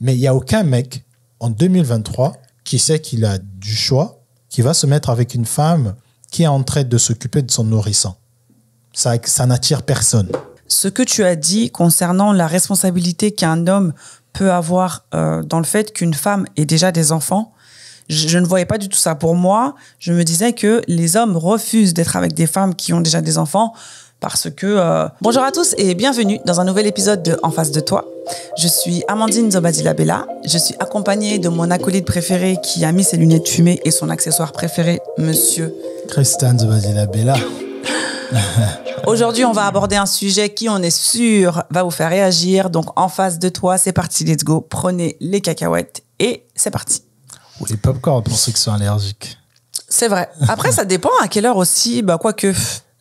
Mais il n'y a aucun mec en 2023 qui sait qu'il a du choix, qui va se mettre avec une femme qui est en train de s'occuper de son nourrissant. Ça, ça n'attire personne. Ce que tu as dit concernant la responsabilité qu'un homme peut avoir euh, dans le fait qu'une femme ait déjà des enfants, je, ne voyais pas du tout ça. Pour moi, je me disais que les hommes refusent d'être avec des femmes qui ont déjà des enfants parce que... Euh, bonjour à tous et bienvenue dans un nouvel épisode de En face de toi. Je suis Amandine Zobadilabella. Je suis accompagnée de mon acolyte préféré qui a mis ses lunettes fumées et son accessoire préféré, monsieur... Christian Zobadilabella. Aujourd'hui, on va aborder un sujet qui, on est sûr, va vous faire réagir. Donc, en face de toi, c'est parti, let's go. Prenez les cacahuètes et c'est parti. Ou les popcorn pour ceux qui sont allergiques. C'est vrai. Après, ça dépend à quelle heure aussi. Bah, quoique,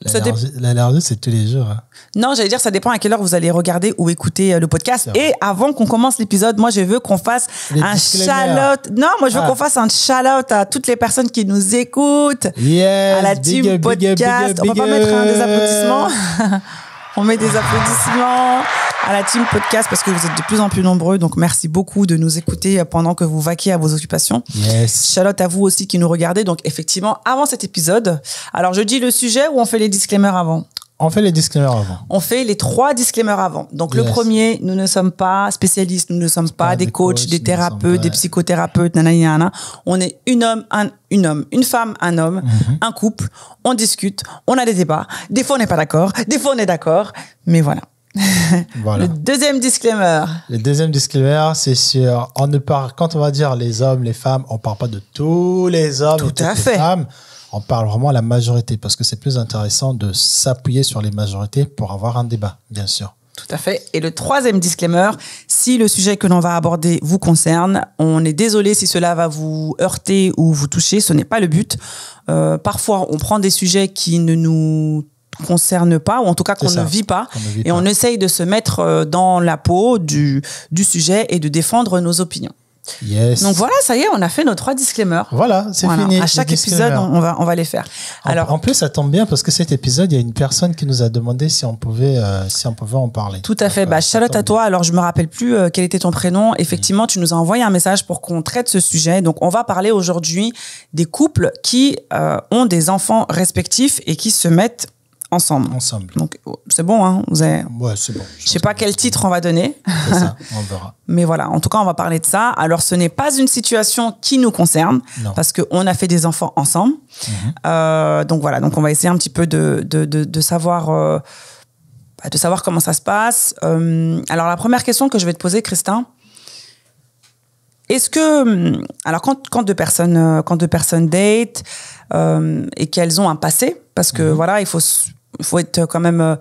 la LR2, c'est tous les jours. Hein. Non, j'allais dire, ça dépend à quelle heure vous allez regarder ou écouter euh, le podcast. Et avant qu'on commence l'épisode, moi, je veux qu'on fasse un shout Non, moi, je veux ah. qu'on fasse un shout à toutes les personnes qui nous écoutent. Yes, à la team podcast. On va pas mettre un des applaudissements. On met des applaudissements à la team podcast parce que vous êtes de plus en plus nombreux. Donc, merci beaucoup de nous écouter pendant que vous vaquez à vos occupations. Yes. Charlotte, à vous aussi qui nous regardez. Donc, effectivement, avant cet épisode, alors je dis le sujet ou on fait les disclaimers avant on fait les disclaimers avant. On fait les trois disclaimers avant. Donc le premier, nous ne sommes pas spécialistes, nous ne sommes pas, des, coachs, des thérapeutes, des psychothérapeutes, nanana. On est une homme, un, une homme, une femme, un homme, mhm. un couple. On discute, on a des débats. Des fois on n'est pas d'accord, des fois on est d'accord, mais voilà. voilà. Le deuxième disclaimer. Le deuxième disclaimer, c'est sur on ne parle quand on va dire les hommes, les femmes, on ne parle pas de tous les hommes toutes les femmes. On parle vraiment à la majorité parce que c'est plus intéressant de s'appuyer sur les majorités pour avoir un débat, bien sûr. Tout à fait. Et le troisième disclaimer, si le sujet que l'on va aborder vous concerne, on est désolé si cela va vous heurter ou vous toucher, ce n'est pas le but. Euh, parfois, on prend des sujets qui ne nous concerne pas, ou en tout cas qu'on ne vit pas. et on essaye de se mettre euh, dans la peau du, du sujet et de défendre nos opinions. Donc voilà, ça y est, on a fait nos trois disclaimers. Voilà, c'est fini. À chaque épisode, on va, on va les faire. Alors, en, plus, ça tombe bien parce que cet épisode, il y a une personne qui nous a demandé si on pouvait, euh, si on pouvait en parler. Tout à fait. Euh, bah, Charlotte, à toi. Alors, je me rappelle plus quel était ton prénom. Mm. Effectivement, tu nous as envoyé un message pour qu'on traite ce sujet. Donc, on va parler aujourd'hui des couples qui ont des enfants respectifs et qui se mettent ensemble. Ensemble. Donc c'est bon, hein vous Ouais, c'est bon. Je, ne sais pas quel titre on va donner. C'est ça, on verra. Mais voilà, en tout cas, on va parler de ça. Alors, ce n'est pas une situation qui nous concerne, parce parce qu'on a fait des enfants ensemble. Mhm. Euh, donc voilà, donc on va essayer un petit peu de, de, de, savoir... Euh, bah, de savoir comment ça se passe. Euh, alors la première question que je vais te poser, Christin, est-ce que hum, alors quand, quand, deux personnes quand deux personnes datent et qu'elles ont un passé parce que mhm. voilà il faut il faut être quand même euh,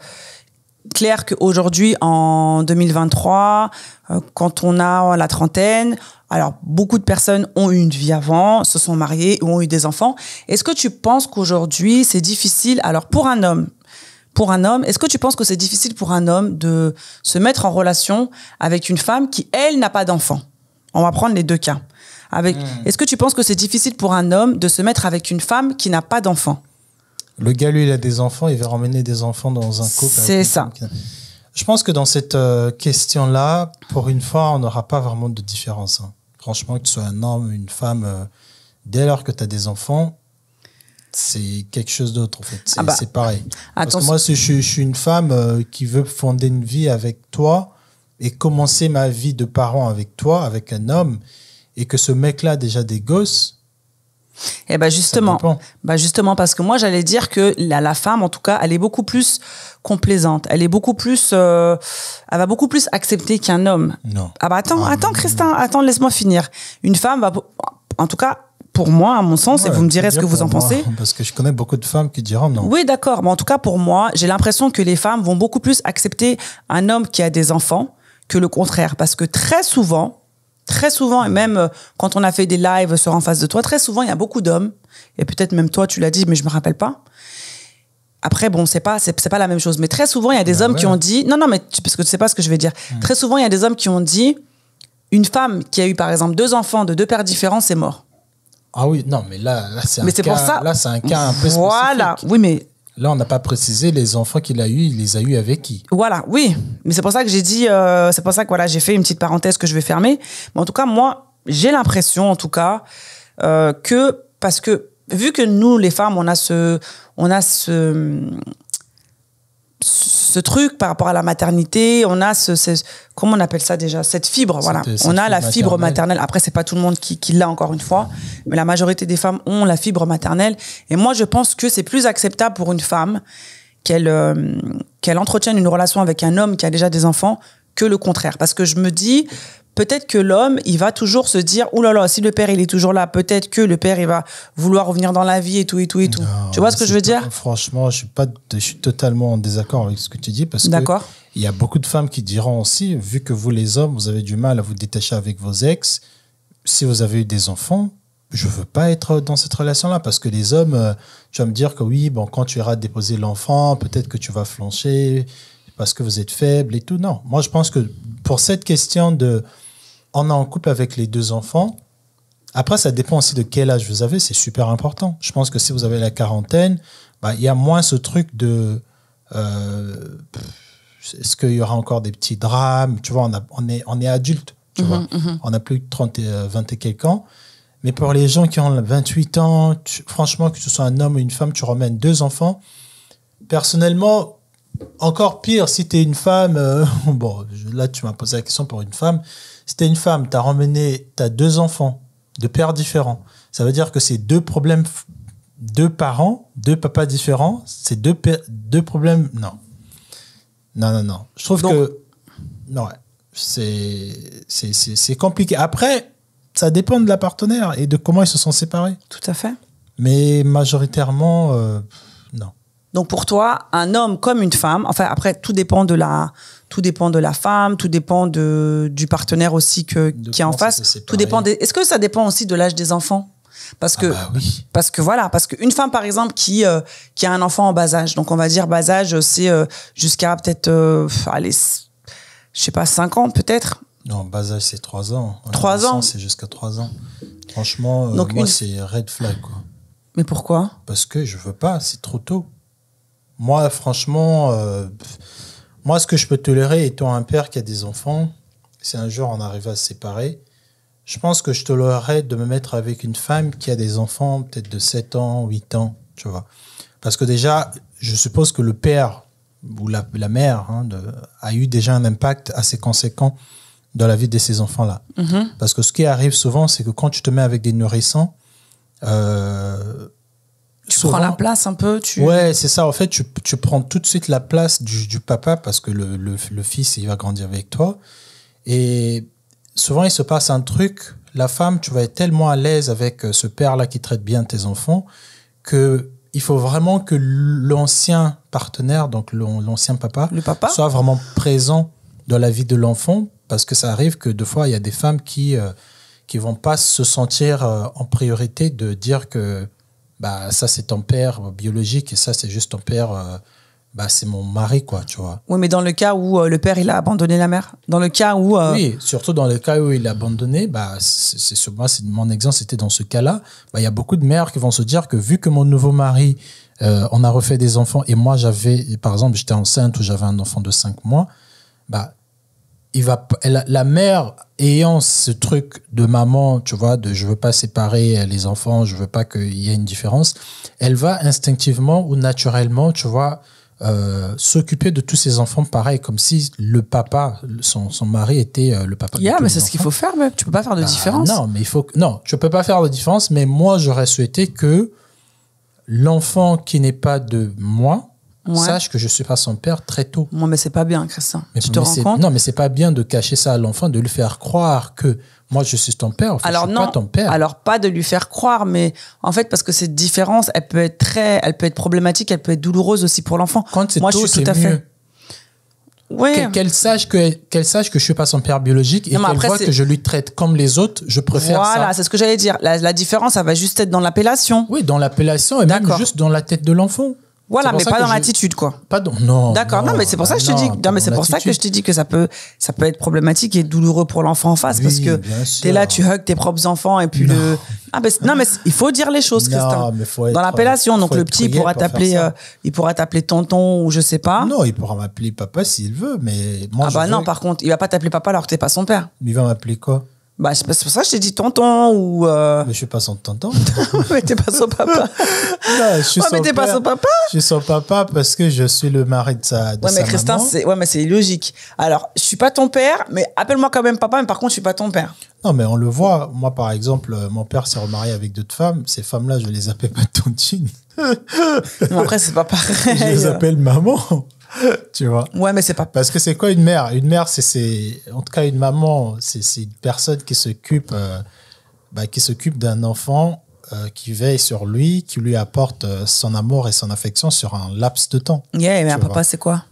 clair qu'aujourd'hui, en 2023, euh, quand on a la trentaine, alors beaucoup de personnes ont eu une vie avant, se sont mariées, ou ont eu des enfants. Est-ce que tu penses qu'aujourd'hui, c'est difficile, alors pour un homme, pour un homme, est-ce que tu penses que c'est difficile pour un homme de se mettre en relation avec une femme qui, elle, n'a pas d'enfant On va prendre les deux cas. Hmm. Est-ce que tu penses que c'est difficile pour un homme de se mettre avec une femme qui n'a pas d'enfant le gars, lui, il a des enfants, il va ramener des enfants dans un couple. C'est ça. Je pense que dans cette euh, question-là, pour une fois, on n'aura pas vraiment de différence. Hein. Franchement, que tu sois un homme, une femme, euh, dès lors que tu as des enfants, c'est quelque chose d'autre en fait. C'est ah bah, pareil. Parce que moi, je, suis une femme euh, qui veut fonder une vie avec toi et commencer ma vie de parent avec toi, avec un homme, et que ce mec-là a déjà des gosses, eh ben justement, bah justement parce que moi j'allais dire que la, femme en tout cas, elle est beaucoup plus complaisante, elle est beaucoup plus, euh, elle va beaucoup plus accepter qu'un homme. Non. Ah bah attends, ah, attends Christin, attends laisse-moi finir. Une femme va, en tout cas pour moi, à mon sens, et vous me direz ce que vous en pensez. Parce que je connais beaucoup de femmes qui diront non. Oui, d'accord. Mais en tout cas, pour moi, j'ai l'impression que les femmes vont beaucoup plus accepter un homme qui a des enfants que le contraire. Parce que très souvent, Très souvent, et même euh, quand on a fait des lives sur En face de toi, très souvent, il y a beaucoup d'hommes, et peut-être même toi, tu l'as dit, mais je me rappelle pas. Après, bon, c'est pas, c'est, pas la même chose. Mais très souvent, il y a des bah hommes qui ont dit, non, non, mais parce que tu sais pas ce que je vais dire. Très souvent, il y a des hommes qui ont dit, une femme qui a eu, par exemple, deux enfants de deux pères différents, c'est mort. Ah oui, non, mais là, là c'est un, cas, pour ça. Là, c'est un cas un peu Voilà, oui, mais Là, on n'a pas précisé les enfants qu'il a eus, il les a eus avec qui. Voilà, oui. Mais c'est pour ça que j'ai dit, euh, c'est pour ça que voilà, j'ai fait une petite parenthèse que je vais fermer. Mais en tout cas, moi, j'ai l'impression, en tout cas, euh, que parce que vu que nous, les femmes, on a ce, on a ce, ce truc par rapport à la maternité, on a ce, ce comment on appelle ça déjà, cette fibre, voilà. on a la fibre maternelle. Après, c'est pas tout le monde qui, qui l'a encore une fois, mais la majorité des femmes ont la fibre maternelle. Et moi, je pense que c'est plus acceptable pour une femme qu'elle euh, qu'elle entretienne une relation avec un homme qui a déjà des enfants que le contraire, parce que je me dis peut-être que l'homme, il va toujours se dire, oh là là, si le père, il est toujours là, peut-être que le père, il va vouloir revenir dans la vie et tout et tout et tout. tu vois ce que je veux dire Franchement, je suis pas, je suis totalement en désaccord avec ce que tu dis parce que il y a beaucoup de femmes qui diront aussi, vu que vous les hommes, vous avez du mal à vous détacher avec vos ex. Si vous avez eu des enfants, je veux pas être dans cette relation-là parce que les hommes, euh, tu vas me dire que oui, bon, quand tu iras déposer l'enfant, peut-être que tu vas flancher parce que vous êtes faible et tout. Non, moi je pense que pour cette question de on est en couple avec les deux enfants. Après, ça dépend aussi de quel âge vous avez, c'est super important. Je pense que si vous avez la quarantaine, bah, il y a moins ce truc de... Euh, est-ce qu'il y aura encore des petits drames Tu vois, on, on, est, on est adulte, mhm, mhm. On a plus de 30 et, 20 euh, et quelques ans. Mais pour les gens qui ont 28 ans, franchement, que ce soit un homme ou une femme, tu ramènes deux enfants. Personnellement, encore pire, si tu es une femme, euh, bon, là, tu m'as posé la question pour une femme, si t'es une femme, t'as ramené, t'as deux enfants de pères différents. Ça veut dire que c'est deux problèmes, deux parents, deux papas différents, c'est deux, deux problèmes. Non. Non, non, non. Je trouve que. Non, c'est C'est compliqué. Après, ça dépend de la partenaire et de comment ils se sont séparés. Tout à fait. Mais majoritairement, euh, non. Donc pour toi, un homme comme une femme, enfin après tout dépend de la, tout dépend de la femme, tout dépend de, du partenaire aussi que qui est en face. Tout dépend. est-ce que ça dépend aussi de l'âge des enfants parce ah que bah parce que voilà parce qu'une femme par exemple qui euh, qui a un enfant en bas âge donc on va dire bas âge c'est euh, jusqu'à peut-être euh, allez je sais pas 5 ans peut-être non bas âge c'est 3 ans 3 ans c'est jusqu'à 3 ans franchement moi c'est red flag quoi mais pourquoi parce que je veux pas c'est trop tôt moi, franchement, euh, moi, ce que je peux tolérer, étant un père qui a des enfants, si un jour on arrive à se séparer, je pense que je tolérerais de me mettre avec une femme qui a des enfants, peut-être de 7 ans, 8 ans, tu vois. Parce que déjà, je suppose que le père ou la, mère hein, a eu déjà un impact assez conséquent dans la vie de ces enfants-là. Mm-hmm. Parce que ce qui arrive souvent, c'est que quand tu te mets avec des nourrissons, euh, tu prends la place un peu tu... Ouais, c'est ça. En fait, tu, prends tout de suite la place du, papa parce que le, le, fils, il va grandir avec toi. Et souvent, il se passe un truc. La femme, tu vas être tellement à l'aise avec euh, ce père-là qui traite bien tes enfants que il faut vraiment que l'ancien partenaire, donc l'ancien papa, soit vraiment présent dans la vie de l'enfant parce que ça arrive que deux fois, il y a des femmes qui ne euh, vont pas se sentir euh, en priorité de dire que bah ça c'est ton père euh, biologique et ça c'est juste ton père euh, bah c'est mon mari quoi tu vois oui mais dans le cas où euh, le père il a abandonné la mère dans le cas où oui surtout dans le cas où il a abandonné bah c'est sur moi c'est mon exemple c'était dans ce cas là bah il y a beaucoup de mères qui vont se dire que vu que mon nouveau mari on a refait des enfants et moi j'avais par exemple j'étais enceinte ou j'avais un enfant de 5 mois bah va, la mère ayant ce truc de maman, tu vois, de je veux pas séparer euh, les enfants, je veux pas qu'il y ait une différence, elle va instinctivement ou naturellement, tu vois, euh, s'occuper de tous ses enfants pareil, comme si le papa, son, mari était euh, le papa. Yeah, mais c'est ce qu'il faut faire, mais Tu peux pas faire de bah, différence. Non, mais il faut non, tu peux pas faire de différence, mais moi, j'aurais souhaité que l'enfant qui n'est pas de moi, sache que je suis pas son père très tôt. Moi, mais c'est pas bien, Christian. Mais, tu te rends compte Non, mais c'est pas bien de cacher ça à l'enfant, de lui faire croire que moi je suis ton père. alors non, pas ton père. alors pas de lui faire croire, mais en fait parce que cette différence, elle peut être très, elle peut être problématique, elle peut être douloureuse aussi pour l'enfant. Quand c'est tôt, je tout à mieux. fait. Ouais. Qu'elle sache que qu'elle sache que je suis pas son père biologique et qu'elle voit que je lui traite comme les autres, je préfère ça. Voilà, c'est ce que j'allais dire. La, différence, ça va juste être dans l'appellation. Oui, dans l'appellation et même juste dans la tête de l'enfant. Voilà, mais pas dans l'attitude, quoi. Pas dans, non. D'accord. Non, mais c'est pour ça que je te dis. Non, mais c'est pour ça que je te dis que ça peut, ça peut être problématique et douloureux pour l'enfant en face parce que t'es là, tu hugs tes propres enfants et puis le. Ah, mais non, mais il faut dire les choses, faut dans l'appellation, donc le petit pourra t'appeler, euh, il pourra t'appeler tonton ou je sais pas. Non, il pourra m'appeler papa s'il veut, mais moi. Ah bah non, par contre, il va pas t'appeler papa alors que t'es pas son père. Il va m'appeler quoi bah, c'est pour ça que je t'ai dit tonton ou. Euh. Mais je suis pas son tonton. mais t'es pas son papa. non, je suis sans son papa. Je suis son papa parce que je suis le mari de sa. De ouais, mais sa c'est ouais, mais c'est illogique. Alors, je suis pas ton père, mais appelle-moi quand même papa, mais par contre, je suis pas ton père. Non, mais on le voit. Moi, par exemple, euh, mon père s'est remarié avec d'autres femmes. Ces femmes-là, je les appelle pas tontines. après, c'est pas pareil. Je les appelle maman. tu vois. Ouais, mais c'est pas. Parce que c'est quoi une mère Une mère, c'est, en tout cas, une maman, c'est une personne qui s'occupe, euh, bah, qui s'occupe d'un enfant, euh, qui veille sur lui, qui lui apporte euh, son amour et son affection sur un laps de temps. Yeah, mais un papa, c'est quoi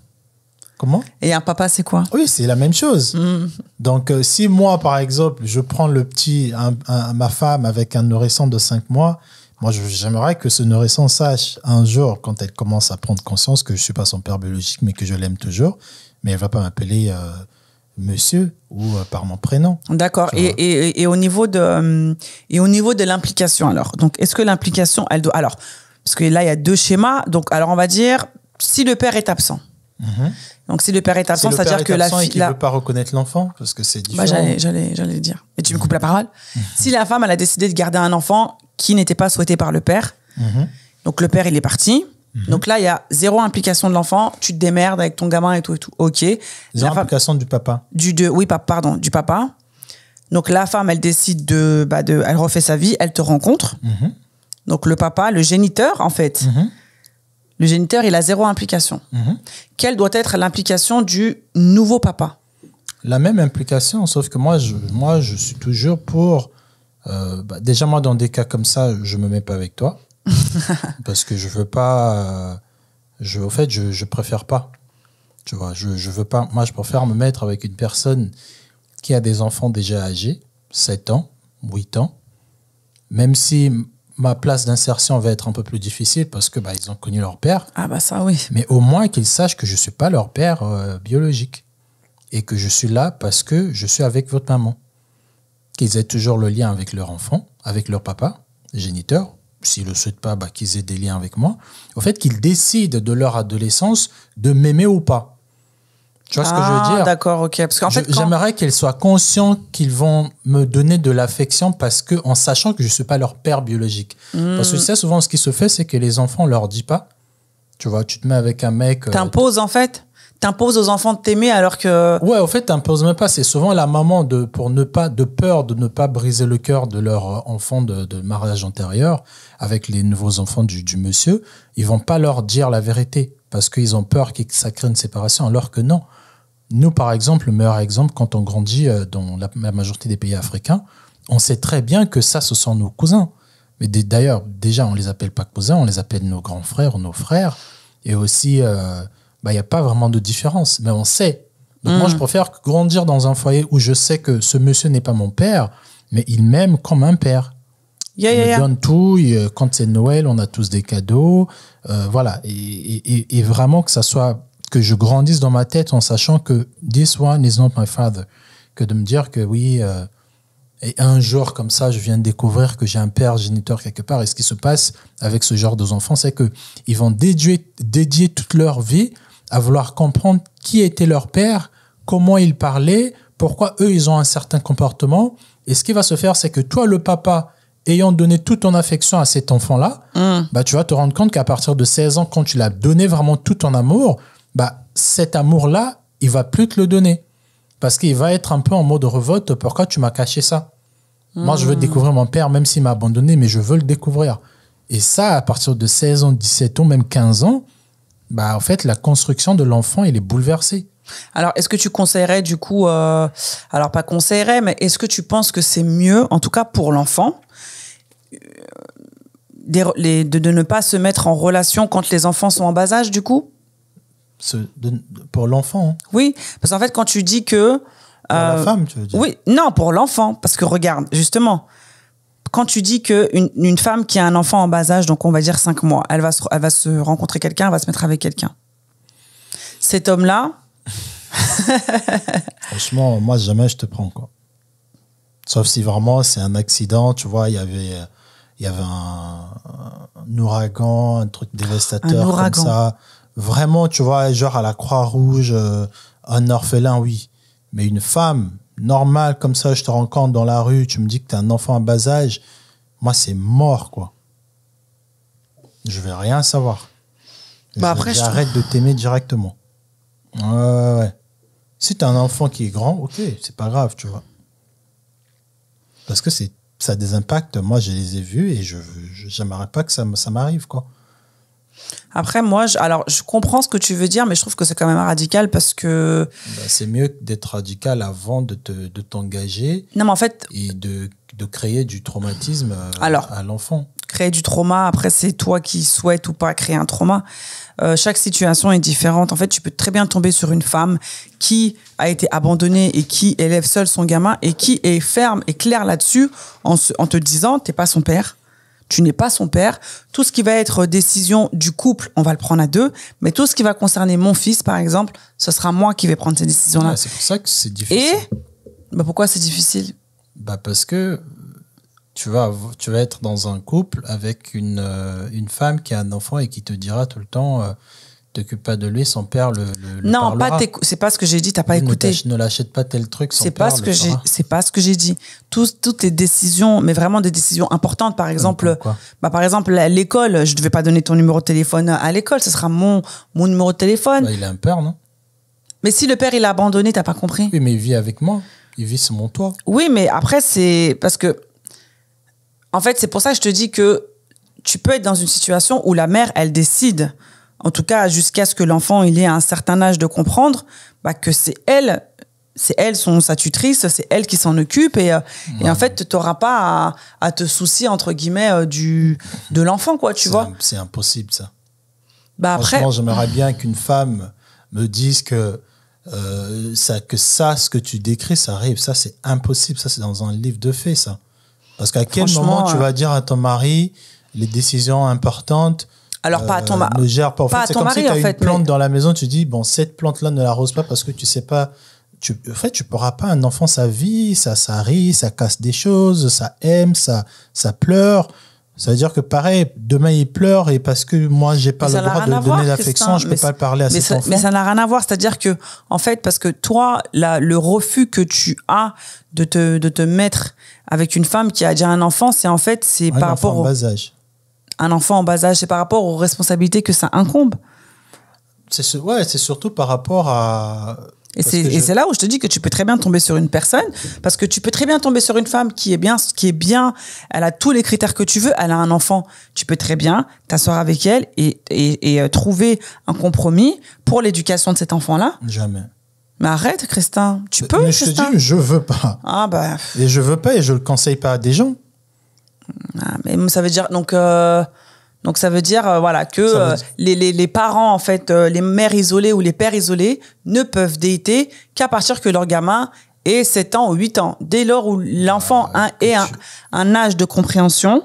Comment Et un papa, c'est quoi Oui, c'est la même chose. Mm. Donc, si moi, par exemple, je prends le petit, ma femme avec un nourrisson de 5 mois, moi, j'aimerais que ce nourrisson sache un jour, quand elle commence à prendre conscience que je ne suis pas son père biologique, mais que je l'aime toujours, mais elle ne va pas m'appeler euh, monsieur ou euh, par mon prénom. D'accord. Et, et, et, au niveau de, euh, et au niveau de l'implication, alors, donc est-ce que l'implication, elle doit. Alors, parce que là, il y a deux schémas. Donc, alors, on va dire, si le père est absent, mm-hmm. Donc si le père est absent, c'est-à-dire que la fille ne veut pas reconnaître l'enfant parce que c'est bah, différent. j'allais, j'allais, j'allais dire. Et tu me mm-hmm. coupes la parole. Mm-hmm. si la femme elle a décidé de garder un enfant qui n'était pas souhaité par le père. Mhm. Donc le père, il est parti. Mhm. Donc là, il y a zéro implication de l'enfant. Tu te démerdes avec ton gamin et tout et tout. Ok. Zéro implication du papa. Du de, oui, pardon, du papa. Donc la femme, elle décide de, bah de, elle refait sa vie, elle te rencontre. Mhm. Donc le papa, le géniteur en fait, le géniteur, il a zéro implication. Quelle doit être l'implication du nouveau papa La même implication, sauf que moi, je, moi, je suis toujours pour euh, bah, déjà moi dans des cas comme ça, je me mets pas avec toi parce que je veux pas. Euh, je, au fait, je, préfère pas. Tu vois, je, veux pas. Moi, je préfère me mettre avec une personne qui a des enfants déjà âgés, 7 ans, 8 ans, même si ma place d'insertion va être un peu plus difficile parce que bah, ils ont connu leur père. Ah bah ça oui. Mais au moins qu'ils sachent que je suis pas leur père euh, biologique et que je suis là parce que je suis avec votre maman qu'ils aient toujours le lien avec leur enfant, avec leur papa, géniteur, s'ils ne le souhaitent pas, bah, qu'ils aient des liens avec moi, au fait qu'ils décident de leur adolescence de m'aimer ou pas. Tu vois ce que je veux ah, dire D'accord, ok. j'aimerais qu'ils soient conscients qu'ils vont me donner de l'affection parce que, en sachant que je ne suis pas leur père biologique. Hmm. Parce que ça, souvent, ce qui se fait, c'est que les enfants ne leur disent pas. Tu vois, tu te mets avec un mec. Euh, T'imposes, en fait t'imposes aux enfants de t'aimer alors que ouais au fait t'imposes même pas c'est souvent la maman de pour ne pas de peur de ne pas briser le cœur de leur euh, enfant de, mariage antérieur avec les nouveaux enfants du, du, monsieur ils vont pas leur dire la vérité parce qu'ils ont peur que ça crée une séparation alors que non nous par exemple le meilleur exemple quand on grandit euh, dans la, majorité des pays africains on sait très bien que ça ce sont nos cousins mais d'ailleurs déjà on les appelle pas cousins on les appelle nos grands frères ou nos frères et aussi euh, bah, il n'y a pas vraiment de différence, mais on sait. Donc moi, je mm. préfère grandir dans un foyer où je sais que ce monsieur n'est pas mon père, mais il m'aime comme un père. il me donne tout. Euh, quand c'est Noël, on a tous des cadeaux. Euh, voilà. Et, vraiment que ça soit que je grandisse dans ma tête en sachant que this one is not my father, que de me dire que oui. Euh, et un jour comme ça, je viens de découvrir que j'ai un père géniteur quelque part. Et ce qui se passe avec ce genre d'enfants, c'est que ils vont dédier toute leur vie à vouloir comprendre qui était leur père, comment ils parlaient, pourquoi eux, ils ont un certain comportement. Et ce qui va se faire, c'est que toi, le papa, ayant donné toute ton affection à cet enfant-là, mm. bah, tu vas te rendre compte qu'à partir de 16 ans, quand tu l'as donné vraiment tout ton amour, bah, cet amour-là, il va plus te le donner. Parce qu'il va être un peu en mode revolte, pourquoi tu m'as caché ça Moi, je veux mm. découvrir mon père, même s'il m'a abandonné, mais je veux le découvrir. Et ça, à partir de 16 ans, 17 ans, même 15 ans, bah, en fait, la construction de l'enfant, elle est bouleversée. Alors, est-ce que tu conseillerais du coup, euh, alors pas conseillerais, mais est-ce que tu penses que c'est mieux, en tout cas pour l'enfant, euh, de, ne pas se mettre en relation quand les enfants sont en bas âge du coup Pour l'enfant. Hein. Oui, parce qu'en fait, quand tu dis que... la euh, femme, tu veux dire Oui, non, pour l'enfant, parce que regarde, justement, quand tu dis que une, femme qui a un enfant en bas âge, donc on va dire 5 mois, elle va se, va se rencontrer quelqu'un, elle va se mettre avec quelqu'un. Cet homme-là. Franchement, moi, jamais je te prends, quoi. Sauf si vraiment c'est un accident, tu vois, il y avait, il y avait un, ouragan, un truc dévastateur comme ça. Vraiment, tu vois, genre à la Croix-Rouge, euh, un orphelin, oui. Mais une femme, normal comme ça, je te rencontre dans la rue, tu me dis que tu es un enfant à bas âge, moi, c'est mort, quoi. Je vais rien savoir. Bah après, j'arrête de t'aimer directement. Ouais, ouais, Si t'es un enfant qui est grand, ok, c'est pas grave, tu vois. Parce que c'est ça a des impacts. Moi, je les ai vus et je pas que ça, ça m'arrive, quoi. Après, moi, je, alors, je comprends ce que tu veux dire, mais je trouve que c'est quand même radical parce que. Bah, c'est mieux d'être radical avant de, t'engager. non, en Et de, créer du traumatisme euh, alors, à l'enfant. Créer du trauma, après, c'est toi qui souhaites ou pas créer un trauma. Euh, chaque situation est différente. En fait, tu peux très bien tomber sur une femme qui a été abandonnée et qui élève seule son gamin et qui est ferme et claire là-dessus en, en te disant, t'es pas son père tu n'es pas son père. Tout ce qui va être décision du couple, on va le prendre à deux. Mais tout ce qui va concerner mon fils, par exemple, ce sera moi qui vais prendre ces décisions-là. c'est pour ça que c'est difficile. Et bah, pourquoi c'est difficile bah, Parce que tu vas, tu vas être dans un couple avec une, euh, une femme qui a un enfant et qui te dira tout le temps... Euh, t'occupes pas de lui, son père le. le non, c'est pas ce que j'ai dit, t'as pas écouté. Ne, ne l'achète pas tel truc, c'est pas ce que j'ai, C'est pas ce que j'ai dit. toutes les décisions, mais vraiment des décisions importantes, par exemple, bah, par exemple l'école, je devais pas donner ton numéro de téléphone à l'école, ce sera mon, mon numéro de téléphone. Bah, il a un père, non Mais si le père il a abandonné, t'as pas compris Oui, mais il vit avec moi, il vit sur mon toit. Oui, mais après, c'est parce que. En fait, c'est pour ça que je te dis que tu peux être dans une situation où la mère, elle décide en tout cas jusqu'à ce que l'enfant il ait un certain âge de comprendre bah, que c'est elle c'est elle son sa tutrice c'est elle qui s'en occupe et, euh, en fait tu n'auras pas à, te soucier entre guillemets euh, du de l'enfant quoi tu vois c'est impossible ça bah après franchement j'aimerais bien qu'une femme me dise que euh, ça que ça ce que tu décris ça arrive ça c'est impossible ça c'est dans un livre de faits ça parce qu'à quel moment tu vas dire à ton mari les décisions importantes alors, pas à ton euh, mari. pas. En fait, c'est comme tu as une plante dans la maison, tu dis, bon, cette plante-là, ne l'arrose pas parce que tu sais pas. Tu, en fait, tu pourras pas un enfant, sa vie, ça, ça rit, ça casse des choses, ça aime, ça, ça pleure. Ça veut dire que pareil, demain il pleure et parce que moi j'ai pas le droit de donner l'affection, je peux pas parler à mais cet Mais ça n'a rien à voir, c'est-à-dire que en fait parce que toi la, le refus que tu as de te de te mettre avec une femme qui a déjà un enfant, c'est en fait c'est ouais, par rapport au bas âge un enfant en bas âge, c'est par rapport aux responsabilités que ça incombe. C'est ouais, c'est surtout par rapport à. Et c'est là où je te dis que tu peux très bien tomber sur une personne, parce que tu peux très bien tomber sur une femme qui est bien, qui est bien, elle a tous les critères que tu veux, elle a un enfant, tu peux très bien t'asseoir avec elle et, et, euh, trouver un compromis pour l'éducation de cet enfant-là. Jamais. Mais arrête, Christin, tu peux. Mais je te dis, je veux pas. Ah bah. Et je veux pas et je le conseille pas à des gens. Ah, mais ça veut dire donc euh, ça veut dire euh, voilà que euh, les, parents en fait les mères isolées ou les pères isolés ne peuvent déiter qu'à partir que leur gamin ait 7 ans ou 8 ans. Dès lors où l'enfant ah, a ait un, âge de compréhension,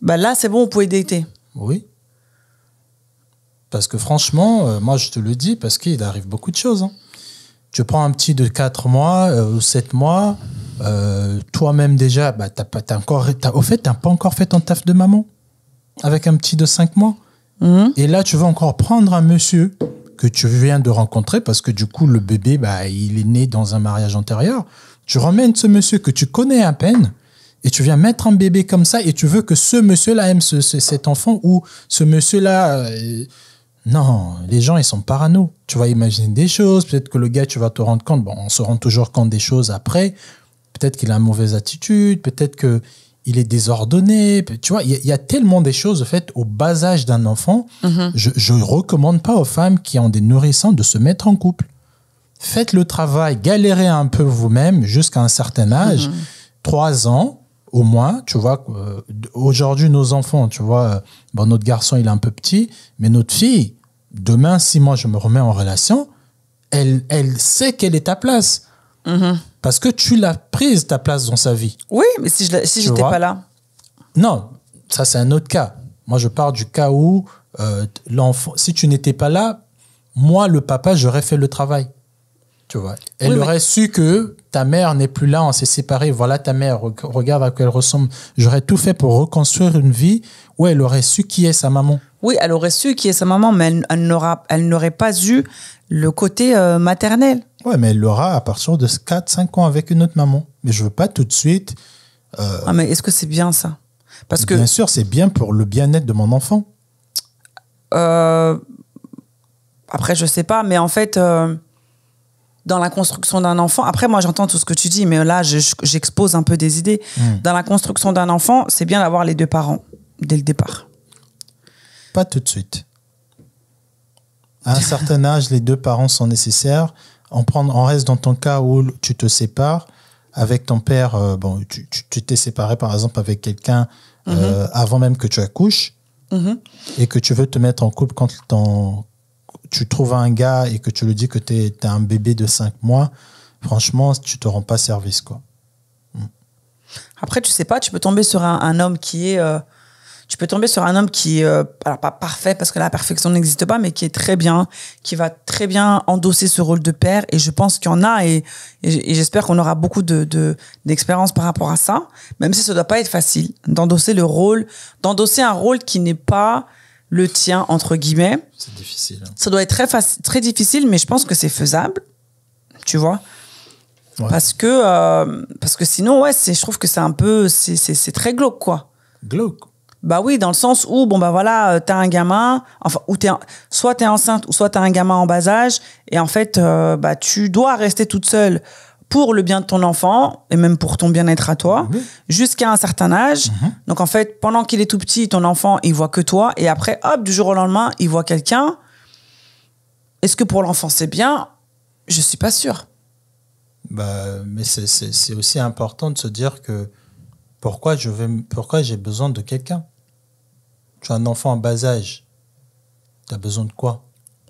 bah là c'est bon, vous pouvez déiter. Oui. Parce que franchement, moi je te le dis parce qu'il arrive beaucoup de choses. Hein. Tu prends un petit de 4 mois ou 7 mois, euh, toi-même déjà, bah, t'as, encore, au fait, n'as pas encore fait ton taf de maman avec un petit de 5 mois. Mhm. Et là, tu vas encore prendre un monsieur que tu viens de rencontrer parce que du coup, le bébé, bah, il est né dans un mariage antérieur. Tu ramènes ce monsieur que tu connais à peine et tu viens mettre un bébé comme ça et tu veux que ce monsieur-là aime ce, cet enfant ou ce monsieur-là. Euh, non, les gens, ils sont parano. Tu vas imaginer des choses. Peut-être que le gars, tu vas te rendre compte. Bon, on se rend toujours compte des choses après peut-être qu'il a une mauvaise attitude, peut-être qu'il est désordonné. Tu vois, il y, a tellement des choses, faites au bas âge d'un enfant. Mhm. Je ne recommande pas aux femmes qui ont des nourrissons de se mettre en couple. Faites le travail, galérez un peu vous-même jusqu'à un certain âge, mhm. trois ans au moins, tu vois. Euh, aujourd'hui, nos enfants, tu vois, euh, bon, notre garçon, il est un peu petit, mais notre fille, demain, si moi je me remets en relation, elle, elle sait quelle est ta place. Mhm. Parce que tu l'as prise, ta place dans sa vie. Oui, mais si je n'étais pas là. Non, ça c'est un autre cas. Moi, je pars du cas où euh, l'enfant, si tu n'étais pas là, moi, le papa, j'aurais fait le travail. Tu vois. Elle aurait su que ta mère n'est plus là, on s'est séparés, voilà ta mère, regarde à quoi elle ressemble. J'aurais tout fait pour reconstruire une vie où elle aurait su qui est sa maman. Oui, elle aurait su qui est sa maman, mais elle, elle n'aurait pas eu le côté euh, maternel. Ouais, mais elle l'aura à partir de 4-5 ans avec une autre maman. Mais je veux pas tout de suite. Euh, ah, mais est-ce que c'est bien ça Parce que. Bien sûr, c'est bien pour le bien-être de mon enfant. Euh, après, je sais pas, mais en fait. Euh, dans la construction d'un enfant, après moi j'entends tout ce que tu dis, mais là j'expose un peu des idées. Hmm. Dans la construction d'un enfant, c'est bien d'avoir les deux parents dès le départ. Pas tout de suite. À un certain âge, les deux parents sont nécessaires on, reste dans ton cas où tu te sépares avec ton père, euh, bon, tu t'es séparé par exemple avec quelqu'un euh, mhm. avant même que tu accouches mhm. et que tu veux te mettre en couple quand tu trouves un gars et que tu lui dis que tu es, un bébé de 5 mois, franchement, tu te rends pas service. quoi. Après, tu sais pas, tu peux tomber sur un, homme qui est. Euh, tu peux tomber sur un homme qui, euh, alors pas parfait parce que la perfection n'existe pas, mais qui est très bien, qui va très bien endosser ce rôle de père. Et je pense qu'il y en a et, j'espère qu'on aura beaucoup de d'expérience par rapport à ça, même si ça doit pas être facile d'endosser le rôle, d'endosser un rôle qui n'est pas le tien entre guillemets. C'est difficile. Hein. Ça doit être très très difficile, mais je pense que c'est faisable. Tu vois. Parce que euh, parce que sinon ouais, c'est je trouve que c'est un peu c'est c'est très glauque quoi. Glauque. Bah oui, dans le sens où, bon, bah voilà, euh, t'as un gamin, enfin, ou t'es, soit t'es enceinte, ou soit t'as un gamin en bas âge, et en fait, euh, bah, tu dois rester toute seule pour le bien de ton enfant, et même pour ton bien-être à toi, mhm. jusqu'à un certain âge. Mhm. Donc, en fait, pendant qu'il est tout petit, ton enfant, il voit que toi, et après, hop, du jour au lendemain, il voit quelqu'un. Est-ce que pour l'enfant, c'est bien? Je suis pas sûre. Bah, mais c'est aussi important de se dire que pourquoi je pourquoi j'ai besoin de quelqu'un tu as un enfant en bas âge, tu as besoin de quoi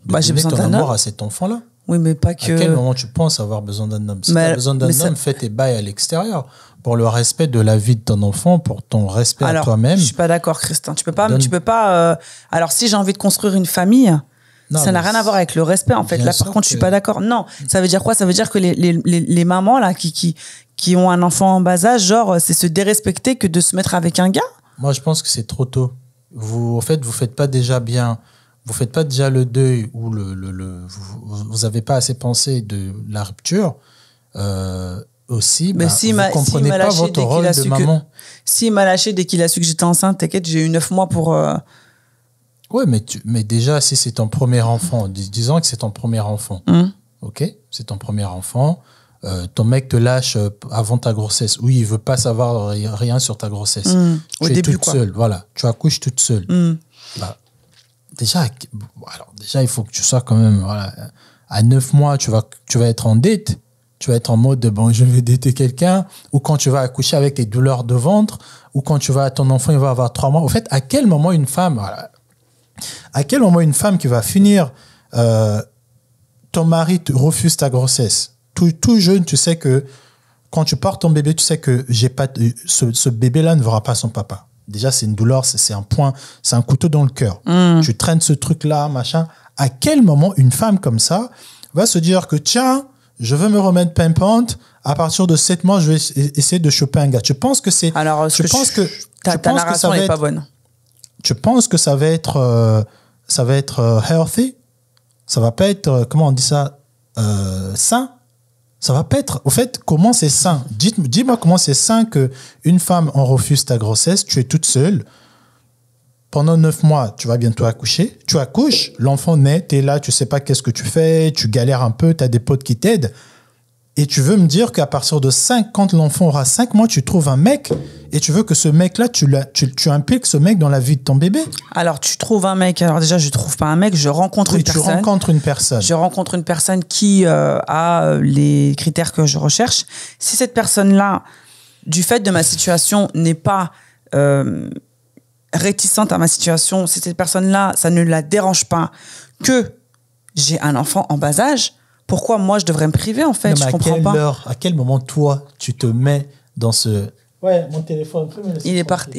de bah, J'ai besoin d'un amour à cet enfant-là. Oui, mais pas que. À quel moment tu penses avoir besoin d'un homme Si tu besoin d'un homme, fais tes bails à l'extérieur. Pour le respect de la vie de ton enfant, pour ton respect à toi-même. Je suis pas d'accord, Christin. Tu peux pas. Tu peux pas euh, Alors, si j'ai envie de construire une famille. ça n'a rien à voir avec le respect en fait. Là par contre, je suis pas d'accord. Non, mm. ça veut dire quoi Ça veut dire que les, les, les, les mamans là qui, qui, qui ont un enfant en bas âge, genre c'est se dérespecter que de se mettre avec un gars Moi, je pense que c'est trop tôt. Vous, en vous faites pas déjà bien, vous faites pas déjà le deuil ou le, le, vous n'avez pas assez pensé de la rupture. Euh, aussi, ben, si vous comprenez pas votre rôle de maman. S'il m'a lâché dès qu'il a su que j'étais enceinte, t'inquiète, j'ai eu 9 mois pour... Euh, oui, mais, mais déjà, si c'est ton premier enfant, dis, disons que c'est ton premier enfant, hum. ok C'est ton premier enfant, euh, ton mec te lâche euh, avant ta grossesse. Oui, il veut pas savoir rien sur ta grossesse. Tu mm. es toute seule, voilà. Tu accouches toute seule. Mm. Bah, déjà, déjà, il faut que tu sois quand même, voilà, à 9 mois, tu vas, tu vas être en dette. Tu vas être en mode de, bon, je vais dater quelqu'un. Ou quand tu vas accoucher avec tes douleurs de ventre. Ou quand tu vas, ton enfant, il va avoir trois mois. Au fait, à quel moment une femme, à quel moment une femme qui va finir, euh, ton mari te refuse ta grossesse tout, jeune, tu sais que quand tu portes ton bébé, tu sais que j'ai pas, ce, bébé-là ne verra pas son papa. Déjà, c'est une douleur, c'est un point, c'est un couteau dans le cœur. Mm. Tu traînes ce truc-là, machin. À quel moment une femme comme ça va se dire que tiens, je veux me remettre pimpante, à partir de 7 mois, je vais essayer de choper un gars. Tu penses que c'est. Alors, je pense que. Ta, narration n'est pas bonne. Tu penses que ça va être. Euh, ça va être euh, healthy Ça va pas être. Euh, comment on dit ça Sain ça va pas être. Au fait, comment c'est sain Dis-moi comment c'est sain que une femme en refuse ta grossesse, tu es toute seule. Pendant neuf mois, tu vas bientôt accoucher. Tu accouches, l'enfant naît, tu es là, tu sais pas qu'est-ce que tu fais, tu galères un peu, tu as des potes qui t'aident. Et tu veux me dire qu'à partir de 5, quand l'enfant aura 5 mois, tu trouves un mec et tu veux que ce mec-là, tu, tu, tu, impliques ce mec dans la vie de ton bébé Alors, tu trouves un mec. Alors, déjà, je ne trouve pas un mec, je rencontre une personne. Tu rencontres une personne. Je rencontre une personne qui euh, a euh, les critères que je recherche. Si cette personne-là, du fait de ma situation, n'est pas euh, réticente à ma situation, si cette personne-là, ça ne la dérange pas que j'ai un enfant en bas âge, pourquoi moi je devrais me priver en fait Je comprends quelle Heure, à quel moment toi tu te mets dans ce. Ouais, mon téléphone. Il est parti.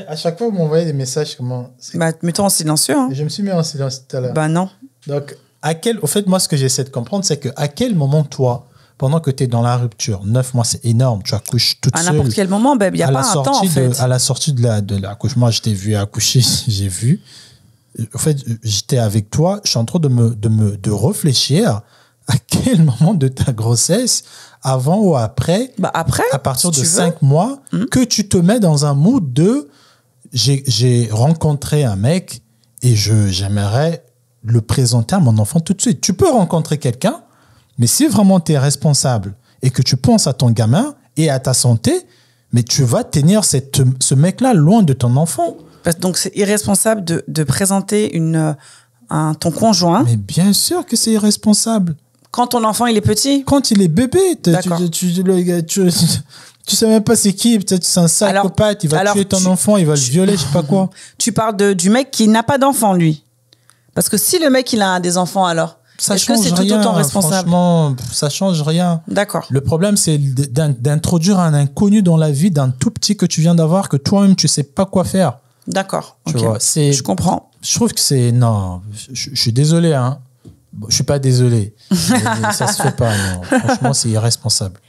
Ouais. à chaque fois, vous m'envoyez des messages. Comment bah, mets-toi en silencieux. Hein. Je me suis mis en silence tout à l'heure. Bah non. Donc, à quel. Au fait, moi, ce que j'essaie de comprendre, c'est que à quel moment toi pendant que tu es dans la rupture, neuf mois, c'est énorme. Tu accouches toute à seule. À n'importe quel moment, il n'y a pas un temps, en fait. à la sortie de la, de l'accouchement, je t'ai vu accoucher, j'ai vu en fait, j'étais avec toi, je suis en train de me, de me de réfléchir à quel moment de ta grossesse, avant ou après, bah, après à partir de cinq mois, hmm. que tu te mets dans un mood de j'ai rencontré un mec et je j'aimerais le présenter à mon enfant tout de suite. Tu peux rencontrer quelqu'un, mais si vraiment tu es responsable et que tu penses à ton gamin et à ta santé, mais tu vas tenir ce mec-là loin de ton enfant. Donc c'est irresponsable de, présenter euh, un, ton conjoint. Mais bien sûr que c'est irresponsable. Quand ton enfant il est petit Quand il est bébé. Tu, tu, sais même pas c'est qui. Peut-être c'est un psychopathe. il va tuer ton enfant, il va le violer, je sais pas quoi. Tu parles du mec qui n'a pas d'enfant lui. Parce que si le mec il a des enfants alors ça Est-ce que c'est tout autant responsable Franchement, ça change rien. D'accord. Le problème, c'est d'introduire un inconnu dans la vie d'un tout petit que tu viens d'avoir, que toi-même, tu sais pas quoi faire. D'accord. Tu je comprends. Je trouve que c'est. Non, je, suis désolé, hein. Bon, je suis pas désolé. ça se fait pas, Franchement, c'est irresponsable.